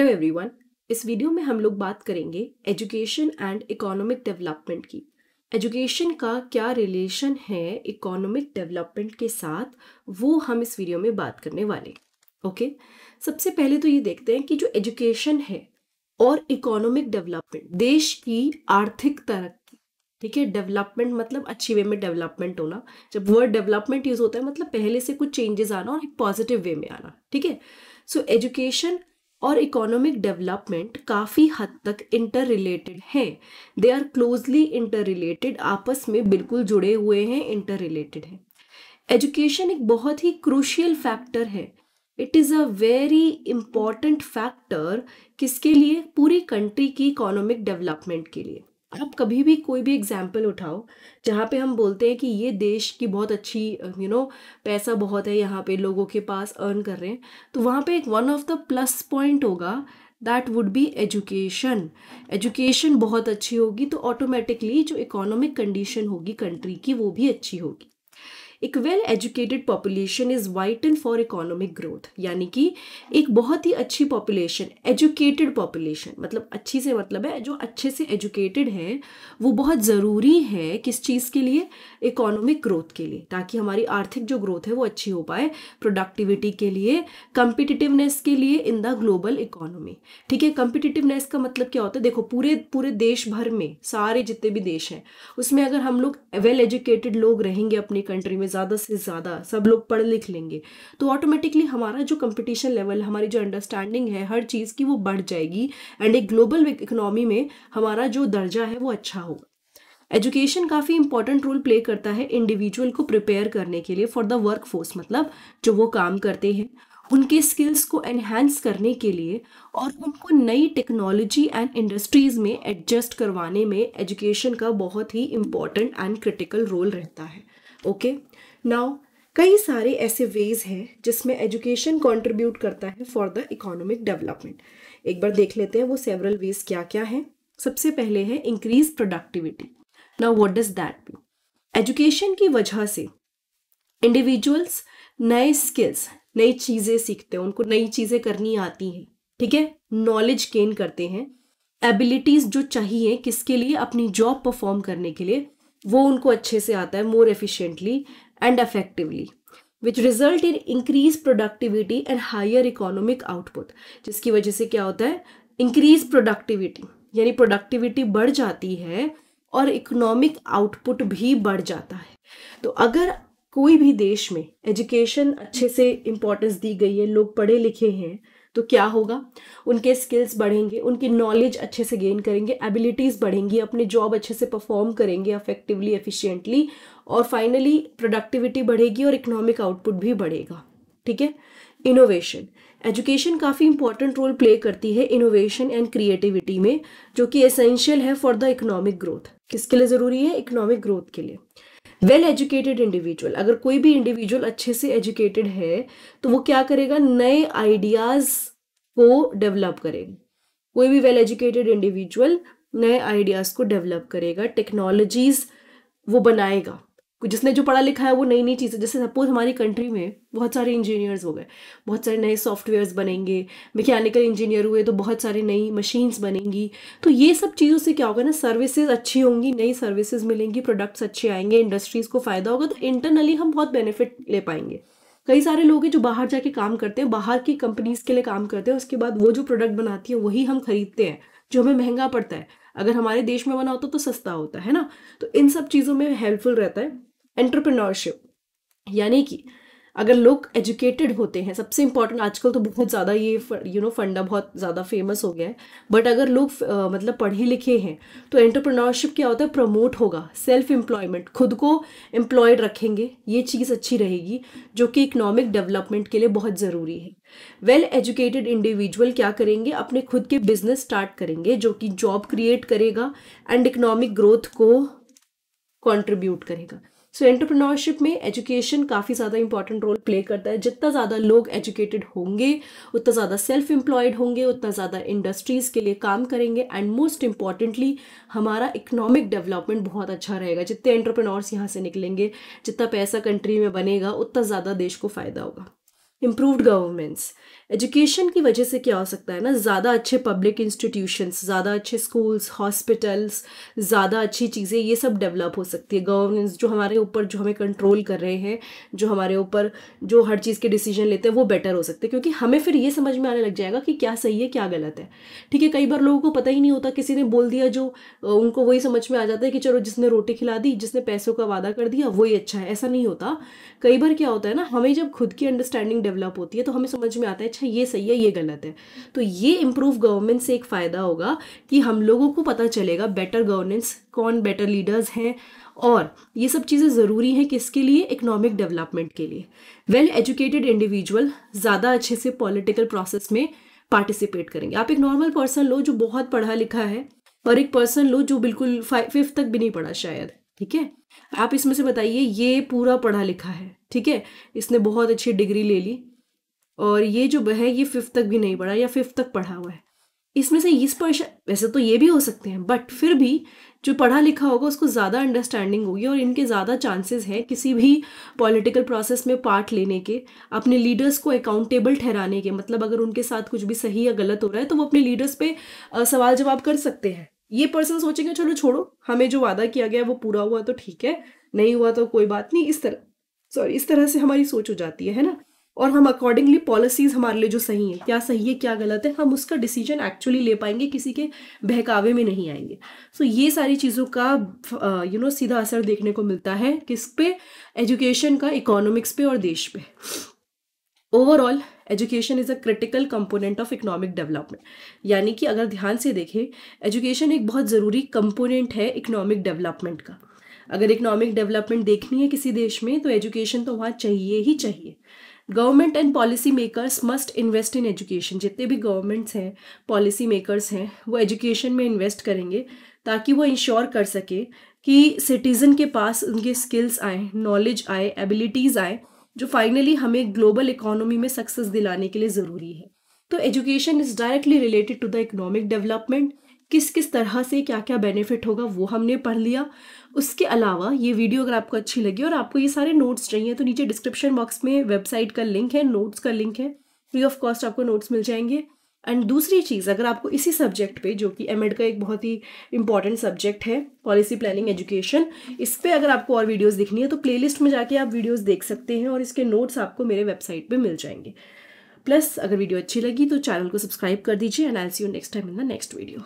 Hello everyone इस video में हम लोग बात करेंगे एजुकेशन एंड इकोनॉमिक डेवलपमेंट की एजुकेशन का क्या रिलेशन है इकोनॉमिक डेवलपमेंट के साथ वो हम इस वीडियो में बात करने वाले ओके सबसे पहले तो ये देखते हैं कि जो एजुकेशन है और इकोनॉमिक डेवलपमेंट देश की आर्थिक तरक्की ठीक है डेवलपमेंट मतलब अच्छी वे में डेवलपमेंट होना जब वर्ड डेवलपमेंट यूज़ होता है मतलब पहले से कुछ चेंजेस आना और एक पॉजिटिव वे में आना ठीक है सो एजुकेशन और इकोनॉमिक डेवलपमेंट काफ़ी हद तक इंटर रिलेटेड हैं they are closely interrelated आपस में बिल्कुल जुड़े हुए हैं इंटर रिलेटेड हैं एजुकेशन एक बहुत ही क्रूशियल फैक्टर है it is a very important factor किसके लिए पूरी कंट्री की इकोनॉमिक डेवलपमेंट के लिए आप कभी भी कोई भी एग्जाम्पल उठाओ जहाँ पे हम बोलते हैं कि ये देश की बहुत अच्छी यू you नो know, पैसा बहुत है यहाँ पे लोगों के पास अर्न कर रहे हैं तो वहाँ पे एक one of the plus point होगा that would be education education बहुत अच्छी होगी तो ऑटोमेटिकली जो इकोनॉमिक कंडीशन होगी कंट्री की वो भी अच्छी होगी एक well educated population is vital for economic growth यानी कि एक बहुत ही अच्छी पॉपुलेशन एजुकेटेड पॉपुलेशन मतलब अच्छी से मतलब है जो अच्छे से एजुकेटेड है वो बहुत ज़रूरी है किस चीज़ के लिए इकोनॉमिक ग्रोथ के लिए ताकि हमारी आर्थिक जो ग्रोथ है वो अच्छी हो पाए प्रोडक्टिविटी के लिए कंपिटिटिवनेस के लिए इन द ग्लोबल इकोनॉमी ठीक है कंपिटिटिवनेस का मतलब क्या होता है देखो पूरे पूरे देश भर में सारे जितने भी देश हैं उसमें अगर हम लोग वेल एजुकेटेड लोग रहेंगे अपनी कंट्री में ज़्यादा से ज़्यादा सब लोग पढ़ लिख लेंगे तो ऑटोमेटिकली हमारा जो कंपटीशन लेवल हमारी जो अंडरस्टैंडिंग है हर चीज़ की वो बढ़ जाएगी एंड एक ग्लोबल इकोनॉमी में हमारा जो दर्जा है वो अच्छा होगा एजुकेशन काफ़ी इंपॉर्टेंट रोल प्ले करता है इंडिविजुअल को प्रिपेयर करने के लिए फॉर द वर्क फोर्स मतलब जो वो काम करते हैं उनके स्किल्स को एनहेंस करने के लिए और उनको नई टेक्नोलॉजी एंड इंडस्ट्रीज़ में एडजस्ट करवाने में एजुकेशन का बहुत ही इम्पॉर्टेंट एंड क्रिटिकल रोल रहता है ओके okay? नाउ कई सारे ऐसे वेज हैं जिसमें एजुकेशन कंट्रीब्यूट करता है फॉर द इकोनॉमिक डेवलपमेंट एक बार देख लेते हैं वो सेवरल वेज क्या क्या हैं सबसे पहले है increase productivity now what does that mean education की वजह से इंडिविजुअल्स नए स्किल्स नई चीज़ें सीखते हैं उनको नई चीज़ें करनी आती हैं ठीक है नॉलेज गेन करते हैं एबिलिटीज़ जो चाहिए किसके लिए अपनी जॉब परफॉर्म करने के लिए वो उनको अच्छे से आता है more efficiently and effectively which result in increase productivity and higher economic output जिसकी वजह से क्या होता है इंक्रीज प्रोडक्टिविटी यानी प्रोडक्टिविटी बढ़ जाती है और इकोनॉमिक आउटपुट भी बढ़ जाता है तो अगर कोई भी देश में एजुकेशन अच्छे से इम्पोर्टेंस दी गई है लोग पढ़े लिखे हैं तो क्या होगा उनके स्किल्स बढ़ेंगे उनकी नॉलेज अच्छे से गेन करेंगे एबिलिटीज़ बढ़ेंगी अपने जॉब अच्छे से परफॉर्म करेंगे अफेक्टिवली एफिशिएंटली और फाइनली प्रोडक्टिविटी बढ़ेगी और इकोनॉमिक आउटपुट भी बढ़ेगा ठीक है इनोवेशन एजुकेशन काफ़ी इंपॉर्टेंट रोल प्ले करती है इनोवेशन एंड क्रिएटिविटी में जो कि एसेंशियल है फॉर द इकोनॉमिक ग्रोथ किसके लिए ज़रूरी है इकोनॉमिक ग्रोथ के लिए वेल एजुकेटेड इंडिविजुअल अगर कोई भी इंडिविजुअल अच्छे से एजुकेटेड है तो वो क्या करेगा नए आइडियाज़ को डेवलप करेगा कोई भी वेल एजुकेटेड इंडिविजुअल नए आइडियाज़ को डेवलप करेगा टेक्नोलॉजीज़ वो बनाएगा जिसने जो पढ़ा लिखा है वो नई नई चीज़ें जैसे सपोज हमारी कंट्री में बहुत सारे इंजीनियर्स हो गए बहुत सारे नए सॉफ्टवेयर्स बनेंगे मैकेनिकल इंजीनियर हुए तो बहुत सारे नई मशीन्स बनेंगी तो ये सब चीज़ों से क्या होगा ना सर्विसेज अच्छी होंगी नई सर्विसेज मिलेंगी प्रोडक्ट्स अच्छे आएंगे इंडस्ट्रीज़ को फ़ायदा होगा तो इंटरनली हम बहुत बेनिफिट ले पाएंगे कई सारे लोग हैं जो बाहर जाके काम करते हैं बाहर की कंपनीज़ के लिए काम करते हैं उसके बाद वो जो प्रोडक्ट बनाती है वही हम खरीदते हैं जो हमें महंगा पड़ता है अगर हमारे देश में बना होता तो सस्ता होता है ना तो इन सब चीज़ों में हेल्पफुल रहता है एंट्रप्रनोरशिप यानी कि अगर लोग एजुकेटेड होते हैं सबसे इम्पॉर्टेंट आजकल तो बहुत ज़्यादा ये यू नो फंडा बहुत ज़्यादा फेमस हो गया है बट अगर लोग uh, मतलब पढ़े लिखे हैं तो एंटरप्रेन्योरशिप क्या होता है प्रमोट होगा सेल्फ एम्प्लॉयमेंट खुद को एम्प्लॉयड रखेंगे ये चीज़ अच्छी रहेगी जो कि इकोनॉमिक डेवलपमेंट के लिए बहुत ज़रूरी है वेल एजुकेटेड इंडिविजुअल क्या करेंगे अपने खुद के बिजनेस स्टार्ट करेंगे जो कि जॉब क्रिएट करेगा एंड इकोनॉमिक ग्रोथ को कॉन्ट्रीब्यूट करेगा सो so, एंटरप्रेन्योरशिप में एजुकेशन काफ़ी ज़्यादा इंपॉर्टेंट रोल प्ले करता है जितना ज़्यादा लोग एजुकेटेड होंगे उतना ज़्यादा सेल्फ एम्प्लॉयड होंगे उतना ज़्यादा इंडस्ट्रीज़ के लिए काम करेंगे एंड मोस्ट इंपॉर्टेंटली हमारा इकोनॉमिक डेवलपमेंट बहुत अच्छा रहेगा जितने एंटरप्रेन्योर्स यहाँ से निकलेंगे जितना पैसा कंट्री में बनेगा उतना ज़्यादा देश को फ़ायदा होगा इम्प्रूवड गवर्नमेंट्स एजुकेशन की वजह से क्या हो सकता है ना ज़्यादा अच्छे पब्लिक इंस्टीट्यूशंस ज़्यादा अच्छे स्कूल्स हॉस्पिटल्स ज़्यादा अच्छी चीज़ें ये सब डेवलप हो सकती है गवर्नेंस जो हमारे ऊपर जो हमें कंट्रोल कर रहे हैं जो हमारे ऊपर जो हर चीज़ के डिसीजन लेते हैं वो बेटर हो सकते हैं क्योंकि हमें फिर ये समझ में आने लग जाएगा कि क्या सही है क्या गलत है ठीक है कई बार लोगों को पता ही नहीं होता किसी ने बोल दिया जो उनको वही समझ में आ जाता है कि चलो जिसने रोटी खिला दी जिसने पैसों का वादा कर दिया वही अच्छा है ऐसा नहीं होता कई बार क्या होता है ना हमें जब खुद की अंडरस्टैंडिंग डेवलप होती है तो हमें समझ में आता है अच्छा ये सही है ये गलत है तो ये इम्प्रूव गवर्नमेंट से एक फ़ायदा होगा कि हम लोगों को पता चलेगा बेटर गवर्नेंस कौन बेटर लीडर्स हैं और ये सब चीज़ें ज़रूरी हैं किसके लिए इकोनॉमिक डेवलपमेंट के लिए वेल एजुकेटेड इंडिविजुअल ज़्यादा अच्छे से पॉलिटिकल प्रोसेस में पार्टिसिपेट करेंगे आप एक नॉर्मल पर्सन लो जो बहुत पढ़ा लिखा है और एक पर्सन लो जो बिल्कुल फिफ्थ तक भी नहीं पढ़ा शायद ठीक है आप इसमें से बताइए ये पूरा पढ़ा लिखा है ठीक है इसने बहुत अच्छी डिग्री ले ली और ये जो है ये फिफ्थ तक भी नहीं पढ़ा या फिफ्थ तक पढ़ा हुआ है इसमें से इस पर्सन वैसे तो ये भी हो सकते हैं बट फिर भी जो पढ़ा लिखा होगा उसको ज़्यादा अंडरस्टैंडिंग होगी और इनके ज़्यादा चांसेस हैं किसी भी पॉलिटिकल प्रोसेस में पार्ट लेने के अपने लीडर्स को अकाउंटेबल ठहराने के मतलब अगर उनके साथ कुछ भी सही या गलत हो रहा है तो वो अपने लीडर्स पे सवाल जवाब कर सकते हैं ये पर्सन सोचेंगे चलो छोड़ो हमें जो वादा किया गया वो पूरा हुआ तो ठीक है नहीं हुआ तो कोई बात नहीं इस तरह सॉरी इस तरह से हमारी सोच हो जाती है है ना और हम अकॉर्डिंगली पॉलिसीज़ हमारे लिए जो सही है क्या सही है क्या गलत है हम उसका डिसीजन एक्चुअली ले पाएंगे किसी के बहकावे में नहीं आएंगे सो so, ये सारी चीज़ों का you uh, know you know, सीधा असर देखने को मिलता है किस पे एजुकेशन का इकोनॉमिक्स पे और देश पे overall education is a critical component of economic development यानी कि अगर ध्यान से देखें एजुकेशन एक बहुत ज़रूरी कंपोनेंट है इकोनॉमिक डेवलपमेंट का अगर इकोनॉमिक डेवलपमेंट देखनी है किसी देश में तो एजुकेशन तो वहाँ चाहिए ही चाहिए government and policy makers must invest in education जितने भी गवर्नमेंट्स हैं पॉलिसी मेकर्स हैं वो एजुकेशन में इन्वेस्ट करेंगे ताकि वो इंश्योर कर सके कि सिटीज़न के पास उनके स्किल्स आए नॉलेज आए एबिलिटीज़ आए जो फाइनली हमें ग्लोबल इकोनॉमी में सक्सेस दिलाने के लिए ज़रूरी है तो education is directly related to the economic development किस किस तरह से क्या क्या बेनिफिट होगा वो हमने पढ़ लिया उसके अलावा ये वीडियो अगर आपको अच्छी लगी और आपको ये सारे नोट्स चाहिए तो नीचे डिस्क्रिप्शन बॉक्स में वेबसाइट का लिंक है नोट्स का लिंक है फ्री ऑफ कॉस्ट आपको नोट्स मिल जाएंगे एंड दूसरी चीज़ अगर आपको इसी सब्जेक्ट पे जो कि एम का एक बहुत ही इंपॉर्टेंट सब्जेक्ट है पॉलिसी प्लानिंग एजुकेशन इस पर अगर आपको और वीडियोस दिखनी है तो प्लेलिस्ट में जाके आप वीडियोस देख सकते हैं और इसके नोट्स आपको मेरे वेबसाइट पे मिल जाएंगे प्लस अगर वीडियो अच्छी लगी तो चैनल को सब्सक्राइब कर दीजिए and I see you next time in the next video